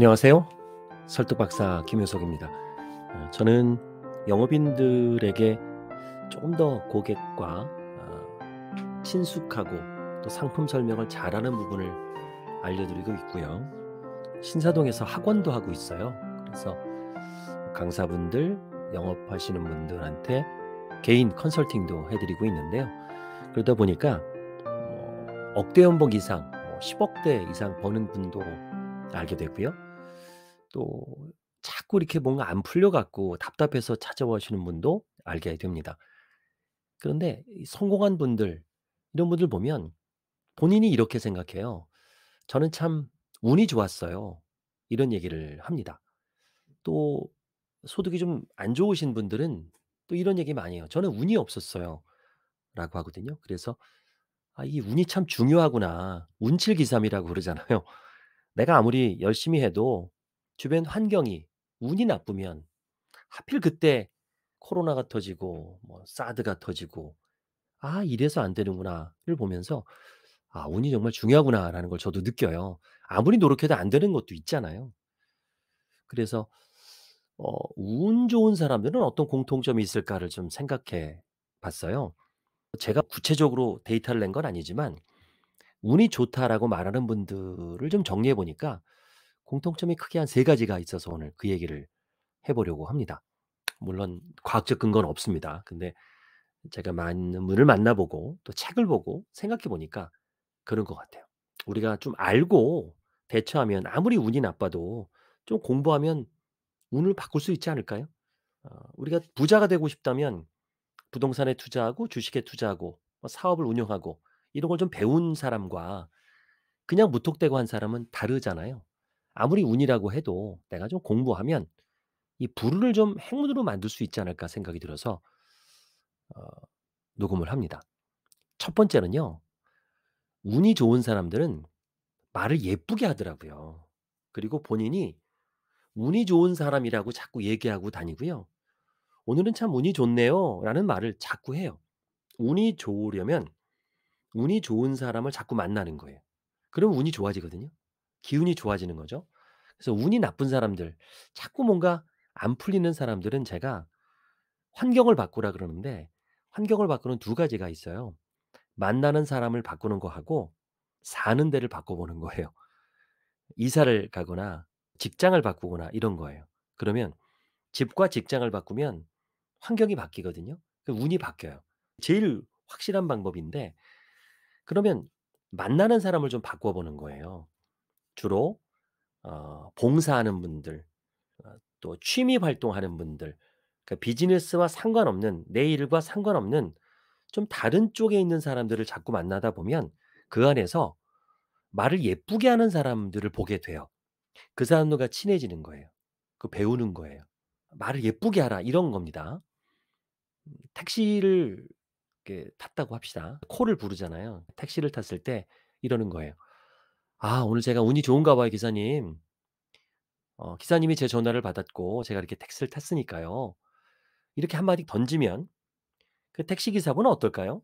안녕하세요. 설득박사 김효석입니다. 어, 저는 영업인들에게 조금 더 고객과 어, 친숙하고 또 상품 설명을 잘하는 부분을 알려드리고 있고요. 신사동에서 학원도 하고 있어요. 그래서 강사분들, 영업하시는 분들한테 개인 컨설팅도 해드리고 있는데요. 그러다 보니까 어, 억대 연봉 이상, 10억대 뭐 이상 버는 분도 알게 되고요. 또 자꾸 이렇게 뭔가 안 풀려 갖고 답답해서 찾아오시는 분도 알게 됩니다. 그런데 성공한 분들 이런 분들 보면 본인이 이렇게 생각해요. 저는 참 운이 좋았어요. 이런 얘기를 합니다. 또 소득이 좀 안 좋으신 분들은 또 이런 얘기 많이 해요. 저는 운이 없었어요. 라고 하거든요. 그래서 아, 이 운이 참 중요하구나. 운칠기삼이라고 그러잖아요. 내가 아무리 열심히 해도 주변 환경이 운이 나쁘면 하필 그때 코로나가 터지고 뭐 사드가 터지고 아 이래서 안 되는구나를 보면서 아 운이 정말 중요하구나라는 걸 저도 느껴요. 아무리 노력해도 안 되는 것도 있잖아요. 그래서 어, 운 좋은 사람들은 어떤 공통점이 있을까를 좀 생각해 봤어요. 제가 구체적으로 데이터를 낸 건 아니지만 운이 좋다라고 말하는 분들을 좀 정리해 보니까 공통점이 크게 한 세 가지가 있어서 오늘 그 얘기를 해보려고 합니다. 물론 과학적 근거는 없습니다. 근데 제가 많은 분을 만나보고 또 책을 보고 생각해 보니까 그런 것 같아요. 우리가 좀 알고 대처하면 아무리 운이 나빠도 좀 공부하면 운을 바꿀 수 있지 않을까요? 어, 우리가 부자가 되고 싶다면 부동산에 투자하고 주식에 투자하고 뭐 사업을 운영하고 이런 걸 좀 배운 사람과 그냥 무턱대고 한 사람은 다르잖아요. 아무리 운이라고 해도 내가 좀 공부하면 이 불을 좀 행운으로 만들 수 있지 않을까 생각이 들어서 어, 녹음을 합니다. 첫 번째는요. 운이 좋은 사람들은 말을 예쁘게 하더라고요. 그리고 본인이 운이 좋은 사람이라고 자꾸 얘기하고 다니고요. 오늘은 참 운이 좋네요. 라는 말을 자꾸 해요. 운이 좋으려면 운이 좋은 사람을 자꾸 만나는 거예요. 그럼 운이 좋아지거든요. 기운이 좋아지는 거죠. 그래서 운이 나쁜 사람들, 자꾸 뭔가 안 풀리는 사람들은 제가 환경을 바꾸라 그러는데 환경을 바꾸는 두 가지가 있어요. 만나는 사람을 바꾸는 거하고 사는 데를 바꿔보는 거예요. 이사를 가거나 직장을 바꾸거나 이런 거예요. 그러면 집과 직장을 바꾸면 환경이 바뀌거든요. 그 운이 바뀌어요. 제일 확실한 방법인데 그러면 만나는 사람을 좀 바꿔보는 거예요. 주로 어, 봉사하는 분들, 어, 또 취미 활동하는 분들, 그러니까 비즈니스와 상관없는 내 일과 상관없는 좀 다른 쪽에 있는 사람들을 자꾸 만나다 보면 그 안에서 말을 예쁘게 하는 사람들을 보게 돼요. 그 사람들과 친해지는 거예요. 그 배우는 거예요. 말을 예쁘게 하라 이런 겁니다. 택시를 탔다고 합시다. 코를 부르잖아요. 택시를 탔을 때 이러는 거예요. 아, 오늘 제가 운이 좋은가 봐요, 기사님. 어, 기사님이 제 전화를 받았고 제가 이렇게 택시를 탔으니까요. 이렇게 한마디 던지면 그 택시 기사분은 어떨까요?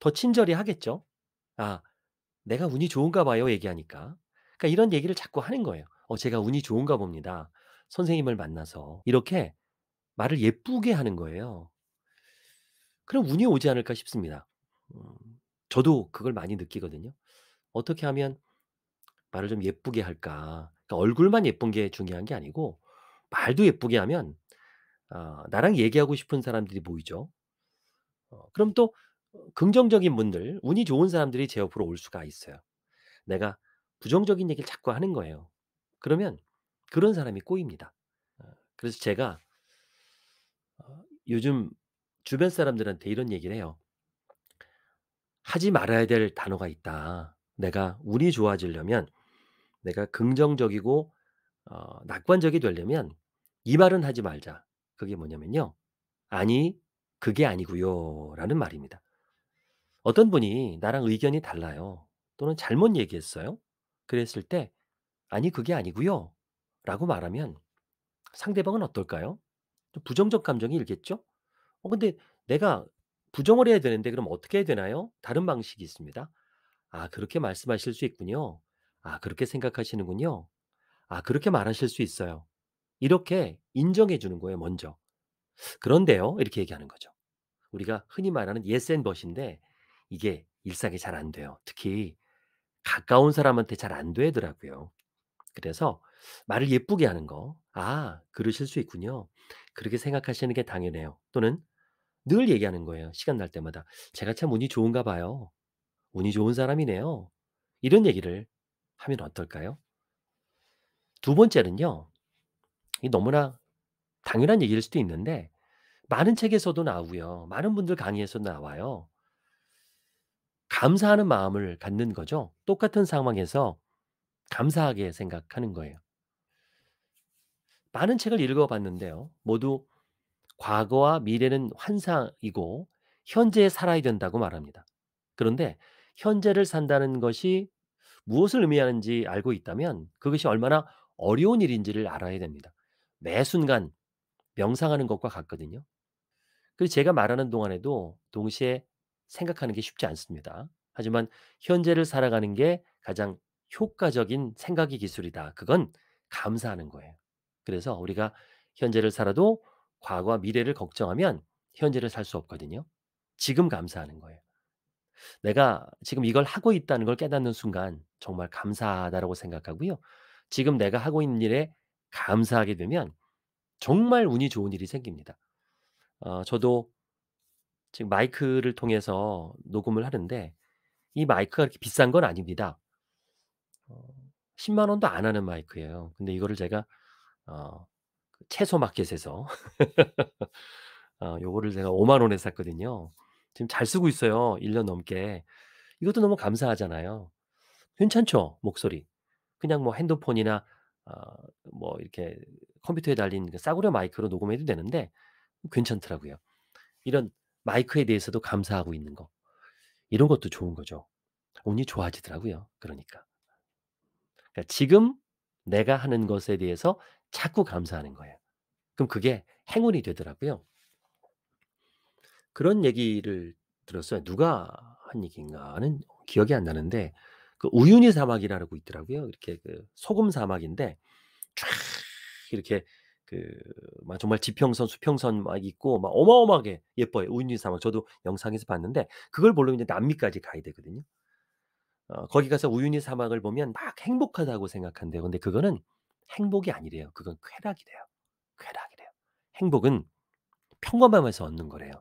더 친절히 하겠죠. 아, 내가 운이 좋은가 봐요 얘기하니까. 그러니까 이런 얘기를 자꾸 하는 거예요. 어, 제가 운이 좋은가 봅니다. 선생님을 만나서 이렇게 말을 예쁘게 하는 거예요. 그럼 운이 오지 않을까 싶습니다. 음, 저도 그걸 많이 느끼거든요. 어떻게 하면 말을 좀 예쁘게 할까. 그러니까 얼굴만 예쁜 게 중요한 게 아니고 말도 예쁘게 하면 어, 나랑 얘기하고 싶은 사람들이 모이죠. 어, 그럼 또 긍정적인 분들, 운이 좋은 사람들이 제 옆으로 올 수가 있어요. 내가 부정적인 얘기를 자꾸 하는 거예요. 그러면 그런 사람이 꼬입니다. 어, 그래서 제가 어, 요즘 주변 사람들한테 이런 얘기를 해요. 하지 말아야 될 단어가 있다. 내가 운이 좋아지려면 내가 긍정적이고 어, 낙관적이 되려면 이 말은 하지 말자. 그게 뭐냐면요. 아니, 그게 아니고요. 라는 말입니다. 어떤 분이 나랑 의견이 달라요. 또는 잘못 얘기했어요. 그랬을 때 아니, 그게 아니고요. 라고 말하면 상대방은 어떨까요? 부정적 감정이 일겠죠? 어, 근데 내가 부정을 해야 되는데 그럼 어떻게 해야 되나요? 다른 방식이 있습니다. 아, 그렇게 말씀하실 수 있군요. 아, 그렇게 생각하시는군요. 아, 그렇게 말하실 수 있어요. 이렇게 인정해 주는 거예요, 먼저. 그런데요, 이렇게 얘기하는 거죠. 우리가 흔히 말하는 yes and but인데 이게 일상에 잘 안 돼요. 특히 가까운 사람한테 잘 안 되더라고요. 그래서 말을 예쁘게 하는 거. 아, 그러실 수 있군요. 그렇게 생각하시는 게 당연해요. 또는 늘 얘기하는 거예요. 시간 날 때마다. 제가 참 운이 좋은가 봐요. 운이 좋은 사람이네요. 이런 얘기를 하면 어떨까요? 두 번째는요. 이 너무나 당연한 얘기일 수도 있는데 많은 책에서도 나오고요. 많은 분들 강의에서 나와요. 감사하는 마음을 갖는 거죠. 똑같은 상황에서 감사하게 생각하는 거예요. 많은 책을 읽어봤는데요. 모두 과거와 미래는 환상이고 현재에 살아야 된다고 말합니다. 그런데 현재를 산다는 것이 무엇을 의미하는지 알고 있다면 그것이 얼마나 어려운 일인지를 알아야 됩니다. 매 순간 명상하는 것과 같거든요. 그래서 제가 말하는 동안에도 동시에 생각하는 게 쉽지 않습니다. 하지만 현재를 살아가는 게 가장 효과적인 생각의 기술이다. 그건 감사하는 거예요. 그래서 우리가 현재를 살아도 과거와 미래를 걱정하면 현재를 살 수 없거든요. 지금 감사하는 거예요. 내가 지금 이걸 하고 있다는 걸 깨닫는 순간 정말 감사하다라고 생각하고요. 지금 내가 하고 있는 일에 감사하게 되면 정말 운이 좋은 일이 생깁니다. 어, 저도 지금 마이크를 통해서 녹음을 하는데 이 마이크가 그렇게 비싼 건 아닙니다. 어, 10만 원도 안 하는 마이크예요. 근데 이거를 제가 어, 그 채소 마켓에서 어, 요거를 제가 5만 원에 샀거든요. 지금 잘 쓰고 있어요. 1년 넘게. 이것도 너무 감사하잖아요. 괜찮죠? 목소리. 그냥 뭐 핸드폰이나 어, 뭐 이렇게 컴퓨터에 달린 그 싸구려 마이크로 녹음해도 되는데 뭐 괜찮더라고요. 이런 마이크에 대해서도 감사하고 있는 거. 이런 것도 좋은 거죠. 운이 좋아지더라고요. 그러니까. 그러니까 지금 내가 하는 것에 대해서 자꾸 감사하는 거예요. 그럼 그게 행운이 되더라고요. 그런 얘기를 들었어요. 누가 한 얘기인가는 기억이 안 나는데 그 우유니 사막이라고 있더라고요. 이렇게 그 소금 사막인데 쫙 이렇게 그막 정말 지평선, 수평선 막 있고 막 어마어마하게 예뻐요. 우유니 사막 저도 영상에서 봤는데 그걸 보려 이제 남미까지 가야 되거든요. 어, 거기 가서 우유니 사막을 보면 막 행복하다고 생각한대요. 근데 그거는 행복이 아니래요. 그건 쾌락이래요. 쾌락이래요. 행복은 평범함에서 얻는 거래요.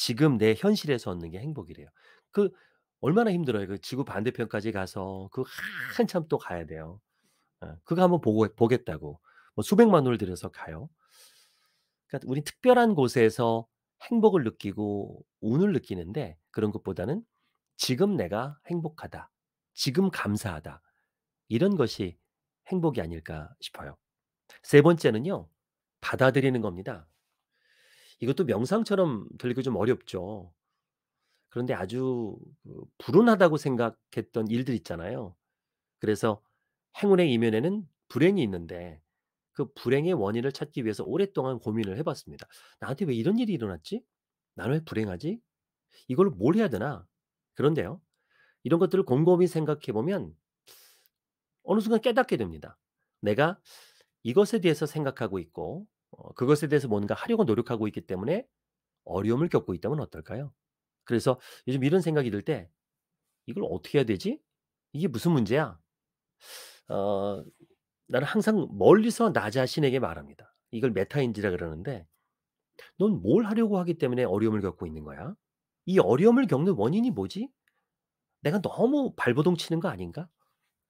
지금 내 현실에서 얻는 게 행복이래요. 그 얼마나 힘들어요. 그 지구 반대편까지 가서 그 한참 또 가야 돼요. 어, 그거 한번 보고 보겠다고 뭐 수백만 원을 들여서 가요. 그러니까 우리 특별한 곳에서 행복을 느끼고 운을 느끼는데 그런 것보다는 지금 내가 행복하다, 지금 감사하다 이런 것이 행복이 아닐까 싶어요. 세 번째는요 받아들이는 겁니다. 이것도 명상처럼 들리기좀 어렵죠. 그런데 아주 그 불운하다고 생각했던 일들 있잖아요. 그래서 행운의 이면에는 불행이 있는데 그 불행의 원인을 찾기 위해서 오랫동안 고민을 해봤습니다. 나한테 왜 이런 일이 일어났지? 나는 왜 불행하지? 이걸 뭘 해야 되나? 그런데요. 이런 것들을 곰곰이 생각해보면 어느 순간 깨닫게 됩니다. 내가 이것에 대해서 생각하고 있고 어, 그것에 대해서 뭔가 하려고 노력하고 있기 때문에 어려움을 겪고 있다면 어떨까요? 그래서 요즘 이런 생각이 들 때 이걸 어떻게 해야 되지? 이게 무슨 문제야? 어, 나는 항상 멀리서 나 자신에게 말합니다. 이걸 메타인지라 그러는데 넌 뭘 하려고 하기 때문에 어려움을 겪고 있는 거야? 이 어려움을 겪는 원인이 뭐지? 내가 너무 발버둥 치는 거 아닌가?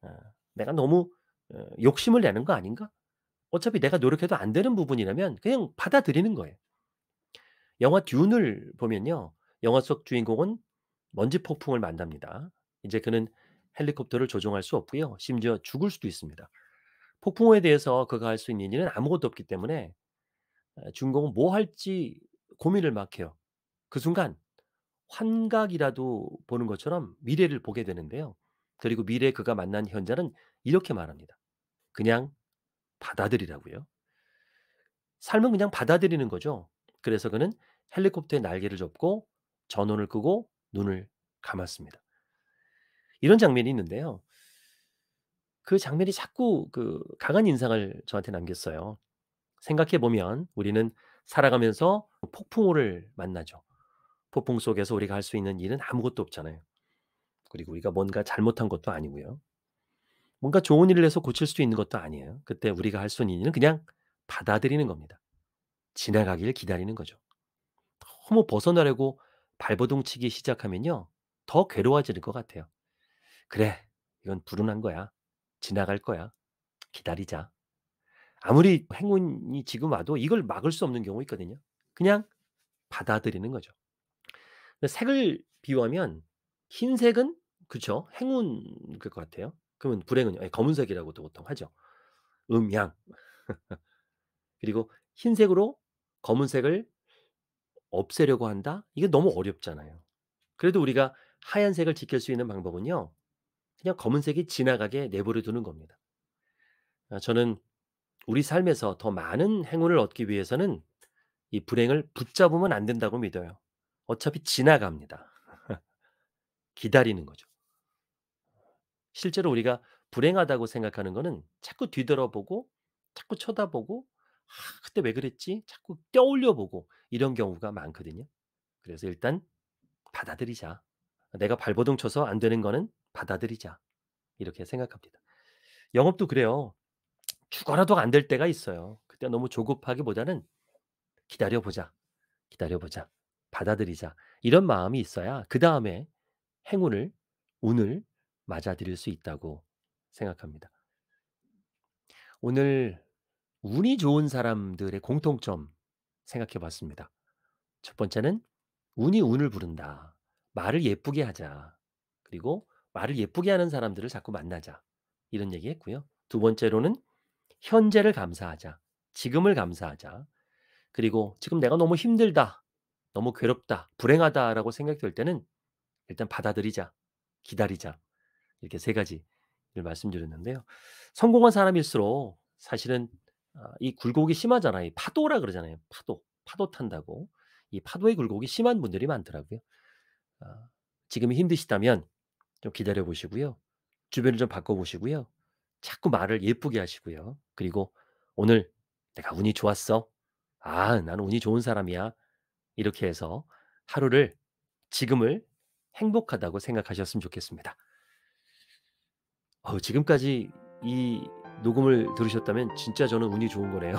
어, 내가 너무 어, 욕심을 내는 거 아닌가? 어차피 내가 노력해도 안 되는 부분이라면 그냥 받아들이는 거예요. 영화 듄을 보면요. 영화 속 주인공은 먼지 폭풍을 만납니다. 이제 그는 헬리콥터를 조종할 수 없고요. 심지어 죽을 수도 있습니다. 폭풍호에 대해서 그가 할 수 있는 일은 아무것도 없기 때문에 아, 주인공은 뭐 할지 고민을 막 해요. 그 순간 환각이라도 보는 것처럼 미래를 보게 되는데요. 그리고 미래 그가 만난 현자는 이렇게 말합니다. 그냥 받아들이라고요. 삶은 그냥 받아들이는 거죠. 그래서 그는 헬리콥터의 날개를 접고 전원을 끄고 눈을 감았습니다. 이런 장면이 있는데요. 그 장면이 자꾸 그 강한 인상을 저한테 남겼어요. 생각해 보면 우리는 살아가면서 폭풍우를 만나죠. 폭풍 속에서 우리가 할 수 있는 일은 아무것도 없잖아요. 그리고 우리가 뭔가 잘못한 것도 아니고요. 뭔가 좋은 일을 해서 고칠 수도 있는 것도 아니에요. 그때 우리가 할 수 있는 일은 그냥 받아들이는 겁니다. 지나가길 기다리는 거죠. 너무 벗어나려고 발버둥 치기 시작하면요. 더 괴로워지는 것 같아요. 그래, 이건 불운한 거야. 지나갈 거야. 기다리자. 아무리 행운이 지금 와도 이걸 막을 수 없는 경우 있거든요. 그냥 받아들이는 거죠. 색을 비유하면 흰색은 그쵸 행운일 것 같아요. 그러면 불행은 검은색이라고도 보통 하죠. 음양. 그리고 흰색으로 검은색을 없애려고 한다? 이게 너무 어렵잖아요. 그래도 우리가 하얀색을 지킬 수 있는 방법은요. 그냥 검은색이 지나가게 내버려 두는 겁니다. 아, 저는 우리 삶에서 더 많은 행운을 얻기 위해서는 이 불행을 붙잡으면 안 된다고 믿어요. 어차피 지나갑니다. 기다리는 거죠. 실제로 우리가 불행하다고 생각하는 거는 자꾸 뒤돌아보고 자꾸 쳐다보고 아, 그때 왜 그랬지? 자꾸 떠올려보고 이런 경우가 많거든요. 그래서 일단 받아들이자. 내가 발버둥 쳐서 안 되는 거는 받아들이자. 이렇게 생각합니다. 영업도 그래요. 죽어라도 안 될 때가 있어요. 그때 너무 조급하기보다는 기다려보자. 기다려보자. 받아들이자. 이런 마음이 있어야 그 다음에 행운을, 운을 맞아들일 수 있다고 생각합니다. 오늘 운이 좋은 사람들의 공통점 생각해 봤습니다. 첫 번째는 운이 운을 부른다. 말을 예쁘게 하자. 그리고 말을 예쁘게 하는 사람들을 자꾸 만나자. 이런 얘기 했고요. 두 번째로는 현재를 감사하자. 지금을 감사하자. 그리고 지금 내가 너무 힘들다. 너무 괴롭다. 불행하다라고 생각될 때는 일단 받아들이자. 기다리자. 이렇게 세 가지를 말씀드렸는데요. 성공한 사람일수록 사실은 아, 이 굴곡이 심하잖아요. 파도라 그러잖아요. 파도. 파도 탄다고. 이 파도의 굴곡이 심한 분들이 많더라고요. 아, 지금 힘드시다면 좀 기다려 보시고요. 주변을 좀 바꿔 보시고요. 자꾸 말을 예쁘게 하시고요. 그리고 오늘 내가 운이 좋았어. 아, 나는 운이 좋은 사람이야. 이렇게 해서 하루를 지금을 행복하다고 생각하셨으면 좋겠습니다. 어 지금까지 이 녹음을 들으셨다면 진짜 저는 운이 좋은 거네요.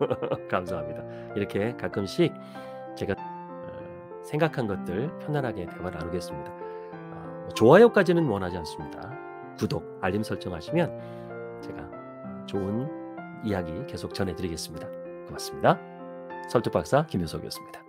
감사합니다. 이렇게 가끔씩 제가 어, 생각한 것들 편안하게 대화를 나누겠습니다. 어, 뭐 좋아요까지는 원하지 않습니다. 구독, 알림 설정하시면 제가 좋은 이야기 계속 전해드리겠습니다. 고맙습니다. 설득박사 김효석이었습니다.